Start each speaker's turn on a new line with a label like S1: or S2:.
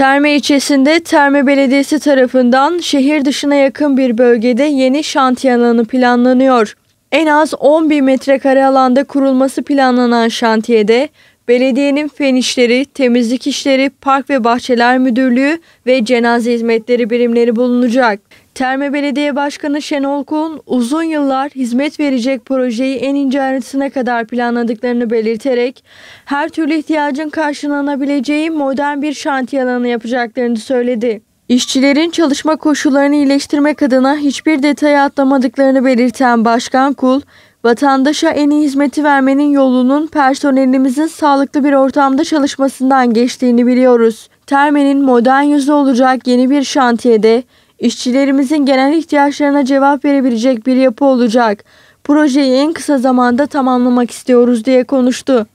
S1: Terme ilçesinde Terme
S2: Belediyesi tarafından şehir dışına yakın bir bölgede yeni şantiye alanı planlanıyor. En az 10 bin metrekare alanda kurulması planlanan şantiyede belediyenin fen işleri, temizlik işleri, park ve bahçeler müdürlüğü ve cenaze hizmetleri birimleri bulunacak. Terme Belediye Başkanı Şenol Kun uzun yıllar hizmet verecek projeyi en ince ayrıntısına kadar planladıklarını belirterek her türlü ihtiyacın karşılanabileceği modern bir şantiye alanı yapacaklarını söyledi. İşçilerin çalışma koşullarını iyileştirmek adına hiçbir detayı atlamadıklarını belirten Başkan Kul, vatandaşa en iyi hizmeti vermenin yolunun personelimizin sağlıklı bir ortamda çalışmasından geçtiğini biliyoruz. Termenin modern yüzü olacak yeni bir şantiyede İşçilerimizin genel ihtiyaçlarına cevap verebilecek bir yapı olacak. Projeyi en kısa zamanda tamamlamak istiyoruz diye konuştu.